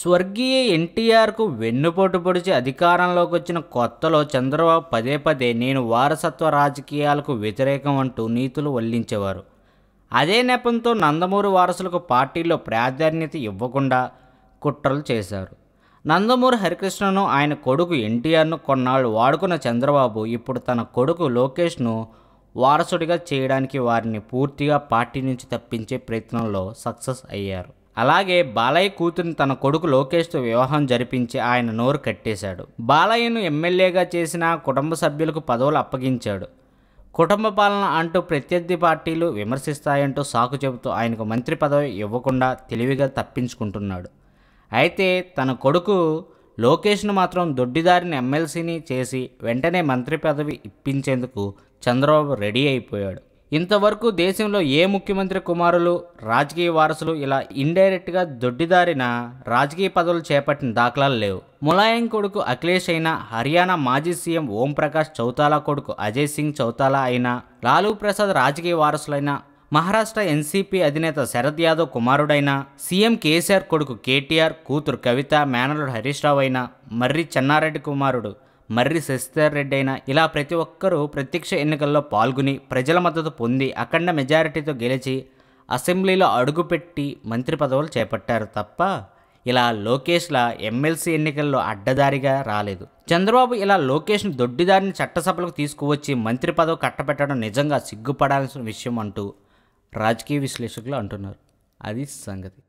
స్వర్గీయ ఎన్టీఆర్కు వెన్నుపోటు పొడిచి అధికారంలోకి వచ్చిన కొత్తలో చంద్రబాబు పదే పదే నేను వారసత్వ రాజకీయాలకు వ్యతిరేకం అంటూ నీతులు వల్లించేవారు అదే నెపంతో నందమూరి వారసులకు పార్టీలో ప్రాధాన్యత ఇవ్వకుండా కుట్రలు చేశారు నందమూరి హరికృష్ణను ఆయన కొడుకు ఎన్టీఆర్ను కొన్నాళ్ళు వాడుకున్న చంద్రబాబు ఇప్పుడు తన కొడుకు లోకేష్ను వారసుడిగా చేయడానికి వారిని పూర్తిగా పార్టీ నుంచి తప్పించే ప్రయత్నంలో సక్సెస్ అయ్యారు అలాగే బాలయ్య కూతురిని తన కొడుకు లోకేష్తో వివాహం జరిపించి ఆయన నోరు కట్టేశాడు బాలయ్యను ఎమ్మెల్యేగా చేసిన కుటుంబ సభ్యులకు పదవులు అప్పగించాడు కుటుంబ పాలన అంటూ ప్రత్యర్థి పార్టీలు విమర్శిస్తాయంటూ సాకు చెబుతూ ఆయనకు మంత్రి పదవి ఇవ్వకుండా తెలివిగా తప్పించుకుంటున్నాడు అయితే తన కొడుకు లోకేష్ను మాత్రం దొడ్డిదారిని ఎమ్మెల్సీని చేసి వెంటనే మంత్రి పదవి ఇప్పించేందుకు చంద్రబాబు రెడీ అయిపోయాడు ఇంతవరకు దేశంలో ఏ ముఖ్యమంత్రి కుమారులు రాజకీయ వారసులు ఇలా ఇండైరెక్ట్గా దొడ్డిదారిన రాజకీయ పదవులు చేపట్టిన దాఖలాలు లేవు ములాయం కొడుకు అఖిలేష్ అయినా హర్యానా మాజీ సీఎం ఓంప్రకాష్ చౌతాలా కొడుకు అజయ్ సింగ్ చౌతాలా అయినా లాలూ ప్రసాద్ రాజకీయ వారసులైన మహారాష్ట్ర ఎన్సీపీ అధినేత శరద్ యాదవ్ కుమారుడైన సీఎం కేసీఆర్ కొడుకు కేటీఆర్ కూతురు కవిత మేనరుడు హరీష్ రావు అయిన మర్రి చెన్నారెడ్డి కుమారుడు మర్రి శశిధర్ రెడ్డి అయినా ఇలా ప్రతి ఒక్కరూ ప్రత్యక్ష ఎన్నికల్లో పాల్గొని ప్రజల మద్దతు పొంది అఖండ మెజారిటీతో గెలిచి అసెంబ్లీలో అడుగుపెట్టి మంత్రి పదవులు చేపట్టారు తప్ప ఇలా లోకేష్ల ఎమ్మెల్సీ ఎన్నికల్లో అడ్డదారిగా రాలేదు చంద్రబాబు ఇలా లోకేష్ను దొడ్డిదారిని చట్టసభలకు తీసుకువచ్చి మంత్రి పదవి కట్టపెట్టడం నిజంగా సిగ్గుపడాల్సిన విషయం అంటూ రాజకీయ విశ్లేషకులు అంటున్నారు అది సంగతి